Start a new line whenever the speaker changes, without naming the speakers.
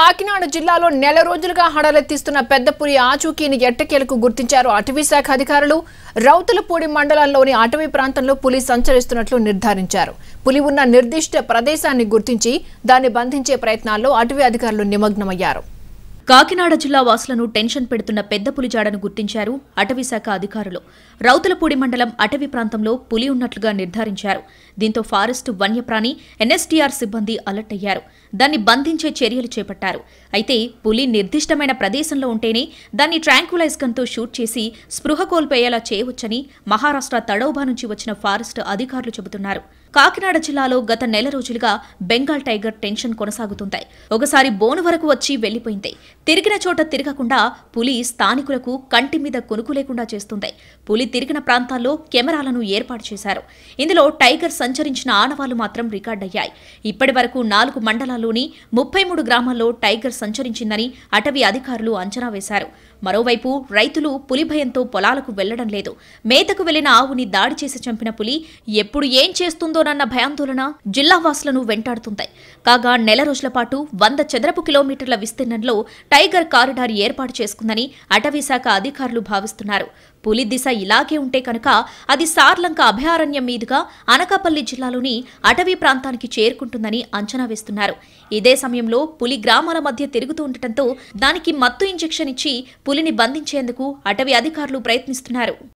కాకినాడ జిల్లాలో నెల రోజులుగా హడలెత్తిస్తున్న పెద్దపురి ఆచూకీని ఎట్టకేలకు గుర్తించారు అటవీ శాఖ అధికారులు రౌతులపూడి మండలాల్లోని అటవీ ప్రాంతంలో పులి సంచరిస్తున్నట్లు నిర్ధారించారు పులి ఉన్న నిర్దిష్ట ప్రదేశాన్ని గుర్తించి దాన్ని బంధించే ప్రయత్నాల్లో అటవీ అధికారులు నిమగ్నమయ్యారు కాకినాడ జిల్లా వాసులను టెన్షన్ పెడుతున్న పెద్ద పులిజాడను గుర్తించారు
అటవీశాఖ అధికారులు రౌతులపూడి మండలం అటవీ ప్రాంతంలో పులి ఉన్నట్లుగా నిర్ధారించారు దీంతో ఫారెస్ట్ వన్యప్రాణి ఎన్ఎస్టీఆర్ సిబ్బంది అలర్ట్ అయ్యారు దాన్ని బంధించే చర్యలు చేపట్టారు అయితే పులి నిర్దిష్టమైన ప్రదేశంలో ఉంటేనే దాన్ని ట్రాంక్యులైజ్ గన్తో షూట్ చేసి స్పృహ కోల్పోయేలా చేయవచ్చని మహారాష్ట్ర తడౌబా నుంచి వచ్చిన ఫారెస్ట్ అధికారులు చెబుతున్నారు కాకినాడ జిల్లాలో గత నెల రోజులుగా బెంగాల్ టైగర్ టెన్షన్ కొనసాగుతుంటాయి ఒకసారి బోను వరకు వచ్చి వెళ్లిపోయింది తిరిగిన చోట తిరగకుండా పులి స్థానికులకు కంటి మీద కొనుకు లేకుండా చేస్తుంది పులి తిరిగిన ప్రాంతాల్లో కెమెరాలను ఏర్పాటు చేశారు ఇందులో టైగర్ సంచరించిన ఆనవాళ్లు మాత్రం రికార్డయ్యాయి ఇప్పటి వరకు నాలుగు మండలాల్లోని ముప్పై మూడు గ్రామాల్లో టైగర్ సంచరించిందని అటవీ అధికారులు అంచనా వేశారు మరోవైపు రైతులు పులి భయంతో పొలాలకు వెళ్లడం లేదు మేతకు వెళ్లిన ఆవుని దాడి చేసి చంపిన పులి ఎప్పుడు ఏం చేస్తుందోనన్న భయాందోళన వాసులను వెంటాడుతుంది కాగా నెల రోజుల పాటు వంద చదరపు కిలోమీటర్ల విస్తీర్ణంలో టైగర్ కారిడార్ ఏర్పాటు చేసుకుందని అటవీశాఖ అధికారులు భావిస్తున్నారు పులి దిశ ఇలాగే ఉంటే కనుక అది సార్లంక అభయారణ్యం మీదుగా అనకాపల్లి జిల్లాలోని అటవీ ప్రాంతానికి చేరుకుంటుందని అంచనా వేస్తున్నారు ఇదే సమయంలో పులి గ్రామాల మధ్య తిరుగుతూ ఉండటంతో దానికి మత్తు ఇంజెక్షన్ ఇచ్చి పులిని బంధించేందుకు అటవీ అధికారులు ప్రయత్నిస్తున్నారు